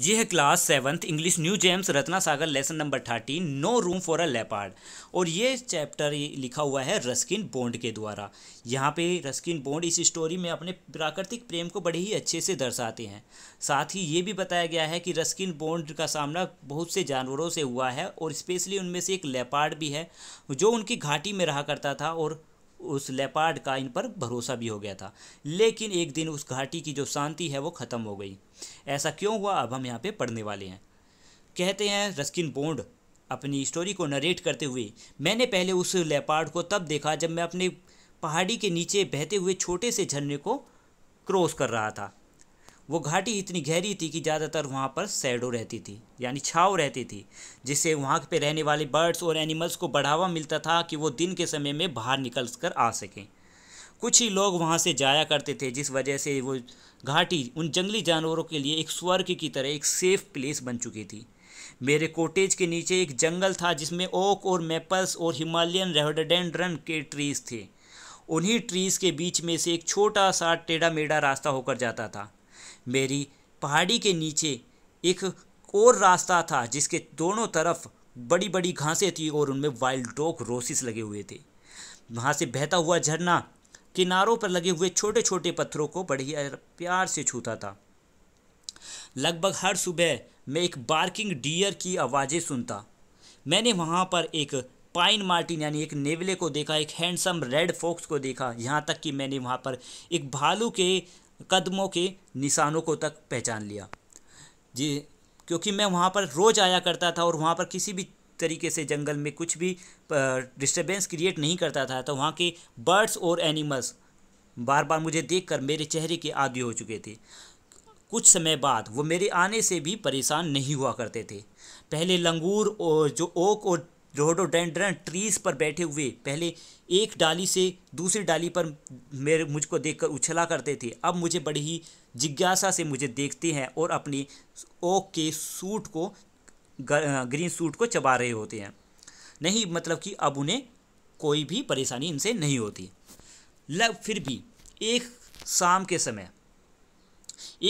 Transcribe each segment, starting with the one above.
यह है class seventh English New Gems Ratna Sagar lesson number thirteen no room for a leopard और ये chapter लिखा हुआ है रस्किन बोंड के द्वारा यहाँ पे रस्किन बोंड इस स्टोरी में अपने प्राकृतिक प्रेम को बड़े ही अच्छे से दर्शाते हैं साथ ही ये भी बताया गया है कि रस्किन बोंड का सामना बहुत से जानवरों से हुआ है और स्पेशली उनमें से एक लेपार्ड भी है जो उनकी घाटी में रहा करता था और उस लेपार्ड का इन पर भरोसा भी हो गया था लेकिन एक दिन उस घाटी की जो शांति है वो ख़त्म हो गई ऐसा क्यों हुआ अब हम यहाँ पे पढ़ने वाले हैं कहते हैं रस्किन बोंड अपनी स्टोरी को नरेट करते हुए मैंने पहले उस लेपार्ड को तब देखा जब मैं अपने पहाड़ी के नीचे बहते हुए छोटे से झरने को क्रॉस कर रहा था वो घाटी इतनी गहरी थी कि ज़्यादातर वहाँ पर सैडो रहती थी यानी छाव रहती थी जिससे वहाँ पे रहने वाले बर्ड्स और एनिमल्स को बढ़ावा मिलता था कि वो दिन के समय में बाहर निकल कर आ सकें कुछ ही लोग वहाँ से जाया करते थे जिस वजह से वो घाटी उन जंगली जानवरों के लिए एक स्वर्ग की तरह एक सेफ़ प्लेस बन चुकी थी मेरे कोटेज के नीचे एक जंगल था जिसमें ओक और मेपल्स और हिमालयन रेहडेंड्रन के ट्रीज़ थे उन्हीं ट्रीज़ के बीच में से एक छोटा सा टेढ़ा मेढ़ा रास्ता होकर जाता था मेरी पहाड़ी के नीचे एक और रास्ता था जिसके दोनों तरफ बड़ी बड़ी घासें थी और उनमें वाइल्ड डॉग रोसिस लगे हुए थे वहाँ से बहता हुआ झरना किनारों पर लगे हुए छोटे छोटे पत्थरों को बड़ी प्यार से छूता था लगभग हर सुबह मैं एक बार्किंग डियर की आवाज़ें सुनता मैंने वहाँ पर एक पाइन मार्टिन यानी एक नेवले को देखा एक हैंडसम रेड फॉक्स को देखा यहाँ तक कि मैंने वहाँ पर एक भालू के कदमों के निशानों को तक पहचान लिया जी क्योंकि मैं वहाँ पर रोज़ आया करता था और वहाँ पर किसी भी तरीके से जंगल में कुछ भी डिस्टर्बेंस क्रिएट नहीं करता था तो वहाँ के बर्ड्स और एनिमल्स बार बार मुझे देखकर मेरे चेहरे के आदि हो चुके थे कुछ समय बाद वो मेरे आने से भी परेशान नहीं हुआ करते थे पहले लंगूर और जो ओक और रोडोडेंड्रन ट्रीज पर बैठे हुए पहले एक डाली से दूसरी डाली पर मेरे मुझको देखकर उछला करते थे अब मुझे बड़ी ही जिज्ञासा से मुझे देखते हैं और अपने ओक के सूट को ग्रीन सूट को चबा रहे होते हैं नहीं मतलब कि अब उन्हें कोई भी परेशानी इनसे नहीं होती लग फिर भी एक शाम के समय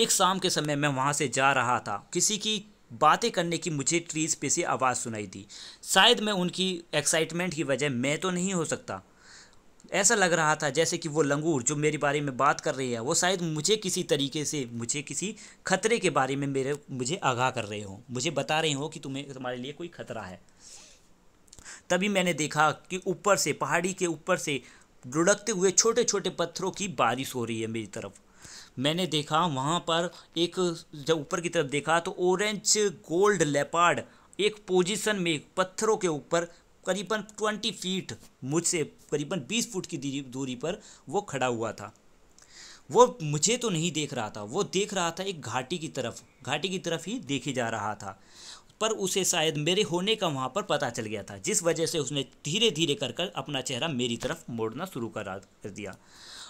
एक शाम के समय मैं वहाँ से जा रहा था किसी की बातें करने की मुझे ट्रीज पे से आवाज़ सुनाई दी शायद मैं उनकी एक्साइटमेंट की वजह मैं तो नहीं हो सकता ऐसा लग रहा था जैसे कि वो लंगूर जो मेरे बारे में बात कर रही है वो शायद मुझे किसी तरीके से मुझे किसी खतरे के बारे में मेरे मुझे आगाह कर रहे हो मुझे बता रहे हो कि तुम्हें तुम्हारे लिए कोई खतरा है तभी मैंने देखा कि ऊपर से पहाड़ी के ऊपर से लुढ़कते हुए छोटे छोटे पत्थरों की बारिश हो रही है मेरी तरफ मैंने देखा वहाँ पर एक जब ऊपर की तरफ देखा तो ऑरेंज गोल्ड लेपार्ड एक पोजीशन में पत्थरों के ऊपर करीबन ट्वेंटी फीट मुझसे करीबन बीस फुट की दूरी पर वो खड़ा हुआ था वो मुझे तो नहीं देख रहा था वो देख रहा था एक घाटी की तरफ घाटी की तरफ ही देखे जा रहा था पर उसे शायद मेरे होने का वहाँ पर पता चल गया था जिस वजह से उसने धीरे धीरे कर कर अपना चेहरा मेरी तरफ मोड़ना शुरू करा कर दिया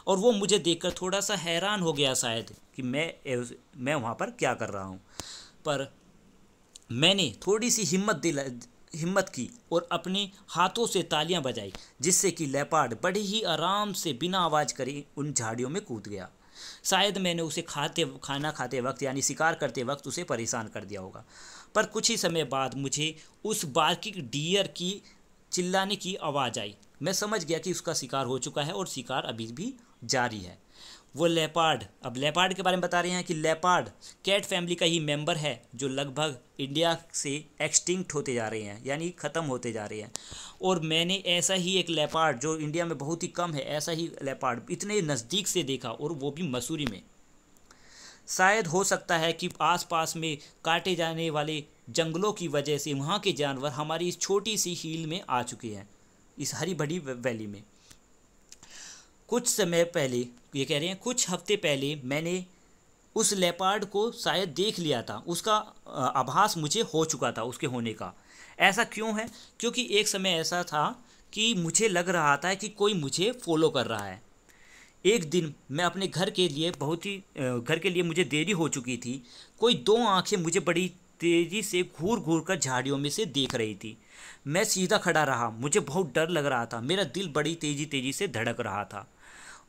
और वो मुझे देखकर थोड़ा सा हैरान हो गया शायद कि मैं मैं वहाँ पर क्या कर रहा हूँ पर मैंने थोड़ी सी हिम्मत दिला हिम्मत की और अपने हाथों से तालियां बजाई जिससे कि लेपार्ड बड़े ही आराम से बिना आवाज़ करी उन झाड़ियों में कूद गया शायद मैंने उसे खाते खाना खाते वक्त यानी शिकार करते वक्त उसे परेशान कर दिया होगा पर कुछ ही समय बाद मुझे उस बार्किक डियर की चिल्लाने की आवाज़ आई मैं समझ गया कि उसका शिकार हो चुका है और शिकार अभी भी जारी है वो लेपार्ड अब लेपार्ड के बारे में बता रहे हैं कि लेपार्ड कैट फैमिली का ही मेंबर है जो लगभग इंडिया से एक्सटिंक्ट होते जा रहे हैं यानी ख़त्म होते जा रहे हैं और मैंने ऐसा ही एक लेपार्ड जो इंडिया में बहुत ही कम है ऐसा ही लेपार्ड इतने नज़दीक से देखा और वो भी मसूरी में शायद हो सकता है कि आसपास में काटे जाने वाले जंगलों की वजह से वहाँ के जानवर हमारी इस छोटी सी हील में आ चुके हैं इस हरी भरी वैली में कुछ समय पहले ये कह रहे हैं कुछ हफ्ते पहले मैंने उस लेपार्ड को शायद देख लिया था उसका आभास मुझे हो चुका था उसके होने का ऐसा क्यों है क्योंकि एक समय ऐसा था कि मुझे लग रहा था कि कोई मुझे फॉलो कर रहा है एक दिन मैं अपने घर के लिए बहुत ही घर के लिए मुझे देरी हो चुकी थी कोई दो आंखें मुझे बड़ी तेज़ी से घूर घूर कर झाड़ियों में से देख रही थी मैं सीधा खड़ा रहा मुझे बहुत डर लग रहा था मेरा दिल बड़ी तेज़ी तेज़ी से धड़क रहा था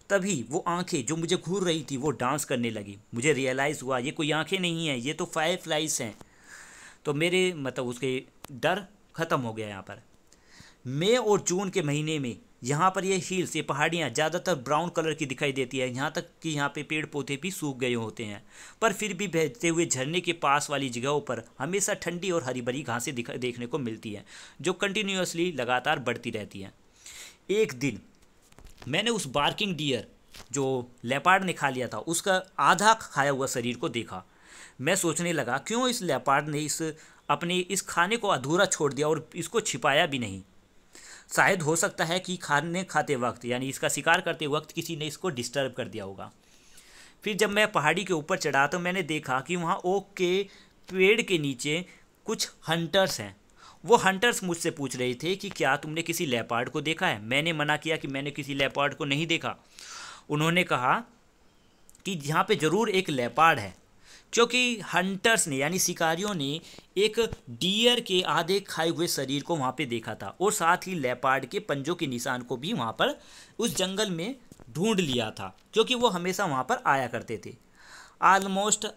तभी वो आंखें जो मुझे घूर रही थी वो डांस करने लगी मुझे रियलाइज़ हुआ ये कोई आंखें नहीं हैं ये तो फायर फ्लाइज हैं तो मेरे मतलब उसके डर ख़त्म हो गया यहाँ पर मई और जून के महीने में यहाँ पर ये हिल्स ये पहाड़ियाँ ज़्यादातर ब्राउन कलर की दिखाई देती है यहाँ तक कि यहाँ पे पेड़ पौधे भी सूख गए होते हैं पर फिर भी बहते हुए झरने के पास वाली जगहों पर हमेशा ठंडी और हरी भरी घासें देखने को मिलती हैं जो कंटिन्यूसली लगातार बढ़ती रहती हैं एक दिन मैंने उस बार्किंग डियर जो लेपार्ड ने खा लिया था उसका आधा खाया हुआ शरीर को देखा मैं सोचने लगा क्यों इस लेपार्ड ने इस अपने इस खाने को अधूरा छोड़ दिया और इसको छिपाया भी नहीं शायद हो सकता है कि खाने खाते वक्त यानी इसका शिकार करते वक्त किसी ने इसको डिस्टर्ब कर दिया होगा फिर जब मैं पहाड़ी के ऊपर चढ़ा तो मैंने देखा कि वहाँ ओक के पेड़ के नीचे कुछ हंटर्स हैं वो हंटर्स मुझसे पूछ रहे थे कि क्या तुमने किसी लेपार्ड को देखा है मैंने मना किया कि मैंने किसी लेपार्ड को नहीं देखा उन्होंने कहा कि यहाँ पे ज़रूर एक लेपार्ड है क्योंकि हंटर्स ने यानी शिकारियों ने एक डियर के आधे खाए हुए शरीर को वहाँ पे देखा था और साथ ही लेपार्ड के पंजों के निशान को भी वहाँ पर उस जंगल में ढूंढ लिया था क्योंकि वो हमेशा वहाँ पर आया करते थे almost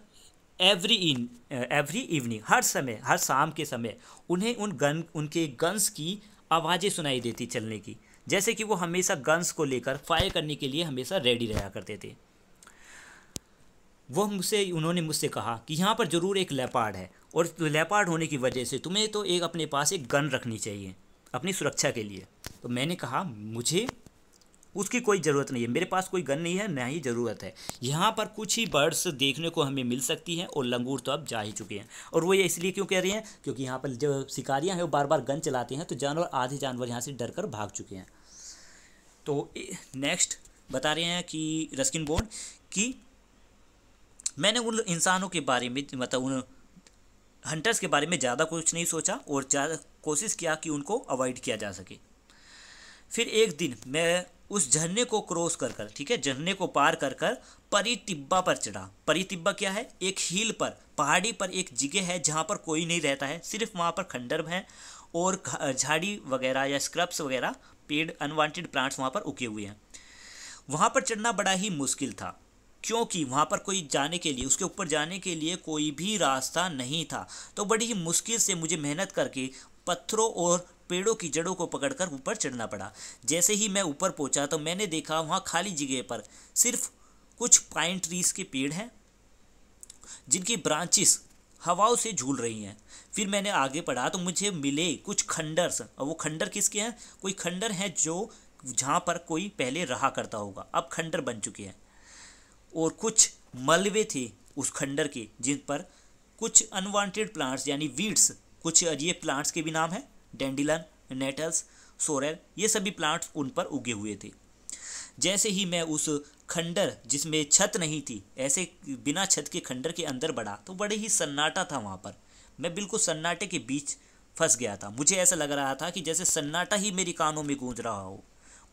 every in every evening हर समय हर शाम के समय उन्हें उन गन उनके गन्स की आवाज़ें सुनाई देती चलने की जैसे कि वो हमेशा गन्स को लेकर फायर करने के लिए हमेशा रेडी रहा करते थे वो मुझसे उन्होंने मुझसे कहा कि यहाँ पर ज़रूर एक लेपार्ड है और लेपार्ड होने की वजह से तुम्हें तो एक अपने पास एक गन रखनी चाहिए अपनी सुरक्षा के लिए तो मैंने कहा मुझे उसकी कोई ज़रूरत नहीं है मेरे पास कोई गन नहीं है ना ही ज़रूरत है यहाँ पर कुछ ही बर्ड्स देखने को हमें मिल सकती हैं और लंगूर तो अब जा ही चुके हैं और वो ये इसलिए क्यों कह रही हैं क्योंकि यहाँ पर जो शिकारियाँ हैं वो बार बार गन चलाते हैं तो जानवर आधे जानवर यहाँ से डर कर भाग चुके हैं तो नेक्स्ट बता रहे हैं कि रस्किन बोर्ड कि मैंने उन इंसानों के बारे में मतलब उन हंटर्स के बारे में ज़्यादा कुछ नहीं सोचा और ज़्यादा कोशिश किया कि उनको अवॉइड किया जा सके फिर एक दिन मैं उस झरने को क्रॉस कर कर ठीक है झरने को पार कर कर परी तिब्बा पर चढ़ा परी तिब्बा क्या है एक हील पर पहाड़ी पर एक जगह है जहाँ पर कोई नहीं रहता है सिर्फ वहाँ पर खंडर हैं और झाड़ी वगैरह या स्क्रब्स वगैरह पेड़ अनवांटेड प्लांट्स वहाँ पर उगे हुए हैं वहाँ पर चढ़ना बड़ा ही मुश्किल था क्योंकि वहाँ पर कोई जाने के लिए उसके ऊपर जाने के लिए कोई भी रास्ता नहीं था तो बड़ी ही मुश्किल से मुझे मेहनत करके पत्थरों और पेड़ों की जड़ों को पकड़कर ऊपर चढ़ना पड़ा जैसे ही मैं ऊपर पहुँचा तो मैंने देखा वहाँ खाली जगह पर सिर्फ कुछ पाइन ट्रीज के पेड़ हैं जिनकी ब्रांचेस हवाओं से झूल रही हैं फिर मैंने आगे पढ़ा तो मुझे मिले कुछ खंडर्स और वो खंडर किसके हैं कोई खंडर हैं जो जहाँ पर कोई पहले रहा करता होगा अब खंडर बन चुके हैं और कुछ मलबे थे उस खंडर के जिन पर कुछ अनवांटेड प्लांट्स यानी वीड्स कुछ ये प्लांट्स के भी नाम हैं डेंडिलन नेटल्स सोरेल ये सभी प्लांट्स उन पर उगे हुए थे जैसे ही मैं उस खंडर जिसमें छत नहीं थी ऐसे बिना छत के खंडर के अंदर बढ़ा तो बड़े ही सन्नाटा था वहाँ पर मैं बिल्कुल सन्नाटे के बीच फंस गया था मुझे ऐसा लग रहा था कि जैसे सन्नाटा ही मेरी कानों में गूंज रहा हो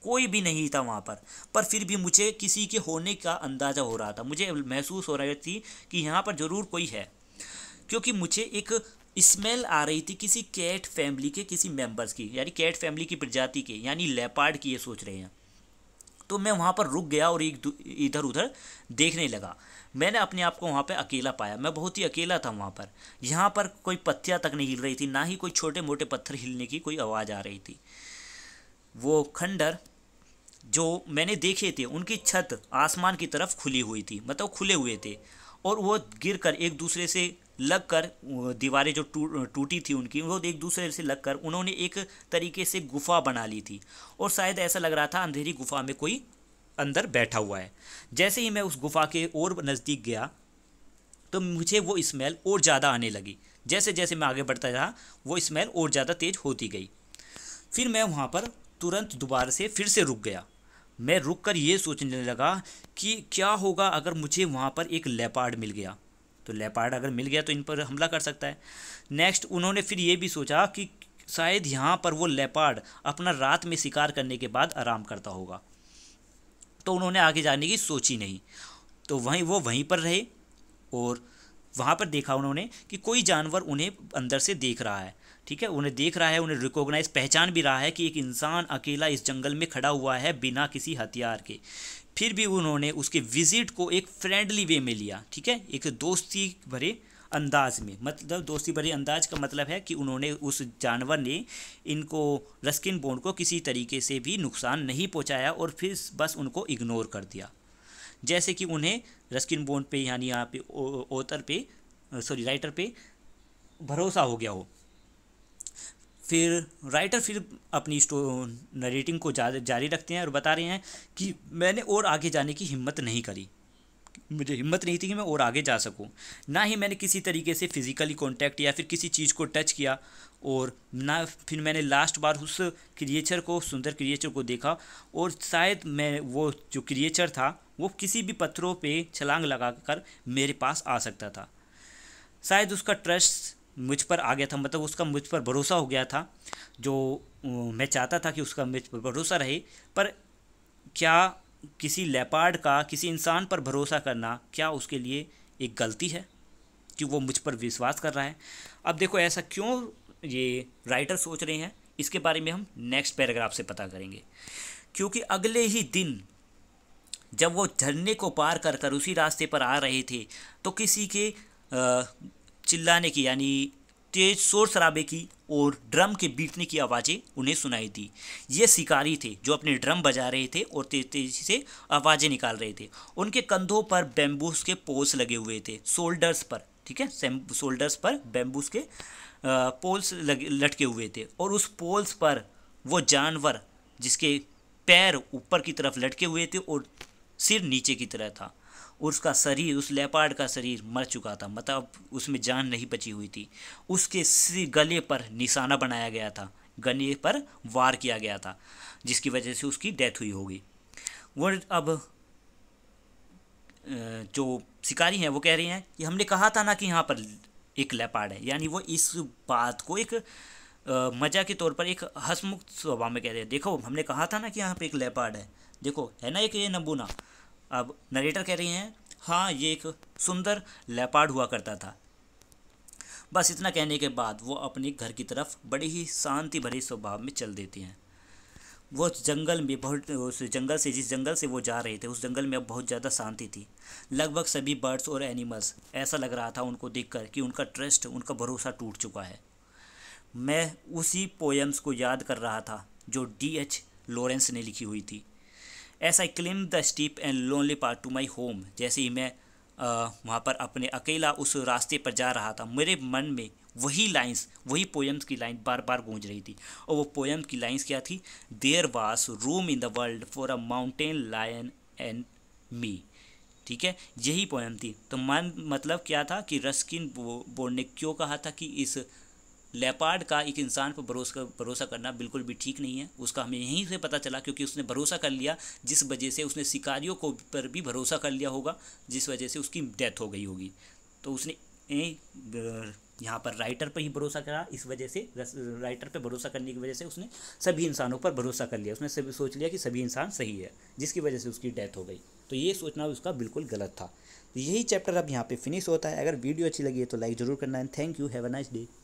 कोई भी नहीं था वहाँ पर पर फिर भी मुझे किसी के होने का अंदाज़ा हो रहा था मुझे महसूस हो रही थी कि यहाँ पर ज़रूर कोई है क्योंकि मुझे एक स्मेल आ रही थी किसी कैट फैमिली के किसी मेंबर्स की यानी कैट फैमिली की प्रजाति के यानी लेपार्ड की ये सोच रहे हैं तो मैं वहाँ पर रुक गया और एक इधर उधर देखने लगा मैंने अपने आप को वहाँ पर अकेला पाया मैं बहुत ही अकेला था वहाँ पर यहाँ पर कोई पत्तियाँ तक नहीं हिल रही थी ना ही कोई छोटे मोटे पत्थर हिलने की कोई आवाज़ आ रही थी वो खंडर जो मैंने देखे थे उनकी छत आसमान की तरफ खुली हुई थी मतलब खुले हुए थे और वो गिर कर एक दूसरे से लग कर दीवारें जो टूटी थी उनकी वो एक दूसरे से लग कर उन्होंने एक तरीके से गुफा बना ली थी और शायद ऐसा लग रहा था अंधेरी गुफा में कोई अंदर बैठा हुआ है जैसे ही मैं उस गुफा के और नज़दीक गया तो मुझे वो स्मेल और ज़्यादा आने लगी जैसे जैसे मैं आगे बढ़ता रहा वो स्मेल और ज़्यादा तेज़ होती गई फिर मैं वहाँ पर तुरंत दोबारा से फिर से रुक गया मैं रुककर ये सोचने लगा कि क्या होगा अगर मुझे वहाँ पर एक लेपार्ड मिल गया तो लेपार्ड अगर मिल गया तो इन पर हमला कर सकता है नेक्स्ट उन्होंने फिर ये भी सोचा कि शायद यहाँ पर वो लेपार्ड अपना रात में शिकार करने के बाद आराम करता होगा तो उन्होंने आगे जाने की सोची नहीं तो वहीं वो वहीं पर रहे और वहाँ पर देखा उन्होंने कि कोई जानवर उन्हें अंदर से देख रहा है ठीक है उन्हें देख रहा है उन्हें रिकॉग्नाइज पहचान भी रहा है कि एक इंसान अकेला इस जंगल में खड़ा हुआ है बिना किसी हथियार के फिर भी उन्होंने उसके विजिट को एक फ्रेंडली वे में लिया ठीक है एक दोस्ती भरे अंदाज में मतलब दोस्ती भरे अंदाज का मतलब है कि उन्होंने उस जानवर ने इनको रस्किन बोन को किसी तरीके से भी नुकसान नहीं पहुंचाया और फिर बस उनको इग्नोर कर दिया जैसे कि उन्हें रस्किन बोन पे यानी यहाँ पे ओतर पे सॉरी राइटर पे भरोसा हो गया हो फिर राइटर फिर अपनी नरेटिंग को जारी रखते हैं और बता रहे हैं कि मैंने और आगे जाने की हिम्मत नहीं करी मुझे हिम्मत नहीं थी कि मैं और आगे जा सकूं ना ही मैंने किसी तरीके से फिज़िकली कांटेक्ट या फिर किसी चीज़ को टच किया और ना फिर मैंने लास्ट बार उस क्रिएचर को सुंदर क्रिएचर को देखा और शायद मैं वो जो क्रिएचर था वो किसी भी पत्थरों पे छलांग लगा कर मेरे पास आ सकता था शायद उसका ट्रस्ट मुझ पर आ गया था मतलब उसका मुझ पर भरोसा हो गया था जो मैं चाहता था कि उसका मुझ पर भरोसा रहे पर क्या किसी लेपार्ड का किसी इंसान पर भरोसा करना क्या उसके लिए एक गलती है कि वो मुझ पर विश्वास कर रहा है अब देखो ऐसा क्यों ये राइटर सोच रहे हैं इसके बारे में हम नेक्स्ट पैराग्राफ से पता करेंगे क्योंकि अगले ही दिन जब वो झरने को पार कर कर उसी रास्ते पर आ रहे थे तो किसी के चिल्लाने की यानी तेज़ शोर शराबे की और ड्रम के बीटने की आवाज़ें उन्हें सुनाई दी ये शिकारी थे जो अपने ड्रम बजा रहे थे और तेज तेजी से आवाज़ें निकाल रहे थे उनके कंधों पर बैम्बूस के पोल्स लगे हुए थे शोल्डर्स पर ठीक है शोल्डर्स पर बैम्बूस के पोल्स लगे लटके हुए थे और उस पोल्स पर वो जानवर जिसके पैर ऊपर की तरफ लटके हुए थे और सिर नीचे की तरह था और उसका शरीर उस लेपार्ड का शरीर मर चुका था मतलब उसमें जान नहीं बची हुई थी उसके गले पर निशाना बनाया गया था गले पर वार किया गया था जिसकी वजह से उसकी डेथ हुई होगी वो अब जो शिकारी हैं वो कह रही हैं कि हमने कहा था ना कि यहाँ पर एक लेपार्ड है यानी वो इस बात को एक मजा के तौर पर एक हसमुख स्वभाव में कह रहे हैं देखो हमने कहा था ना कि यहाँ पर एक लेपार्ड है देखो है ना एक ये नबूना अब नरेटर कह रही हैं हाँ ये एक सुंदर लेपार्ड हुआ करता था बस इतना कहने के बाद वो अपने घर की तरफ बड़ी ही शांति भरे स्वभाव में चल देती हैं वो जंगल में बहुत उस जंगल से जिस जंगल से वो जा रहे थे उस जंगल में अब बहुत ज़्यादा शांति थी लगभग सभी बर्ड्स और एनिमल्स ऐसा लग रहा था उनको देखकर कि उनका ट्रस्ट उनका भरोसा टूट चुका है मैं उसी पोएम्स को याद कर रहा था जो डी एच लॉरेंस ने लिखी हुई थी as I climb the steep and lonely path to my home जैसे ही मैं वहाँ पर अपने अकेला उस रास्ते पर जा रहा था मेरे मन में वही लाइंस वही पोएम्स की लाइन बार बार गूंज रही थी और वो पोएम की लाइंस क्या थी there was room in the world for a mountain lion and me ठीक है यही पोएम थी तो मन मतलब क्या था कि रस्किन बो, बोर्ड ने क्यों कहा था कि इस लेपार्ड का एक इंसान पर भरोसा भरोसा करना बिल्कुल भी ठीक नहीं है उसका हमें यहीं से पता चला क्योंकि उसने भरोसा कर लिया जिस वजह से उसने शिकारियों को पर भी भरोसा कर लिया होगा जिस वजह से उसकी डेथ हो गई होगी तो उसने यहाँ पर राइटर पर ही भरोसा करा इस वजह से राइटर पर भरोसा करने की वजह से उसने सभी इंसानों पर भरोसा कर लिया उसने सभी सोच लिया कि सभी इंसान सही है जिसकी वजह से उसकी डेथ हो गई तो ये सोचना उसका बिल्कुल गलत था तो यही चैप्टर अब यहाँ पे फिनिश होता है अगर वीडियो अच्छी लगी है तो लाइक ज़रूर करना है thank you have a nice day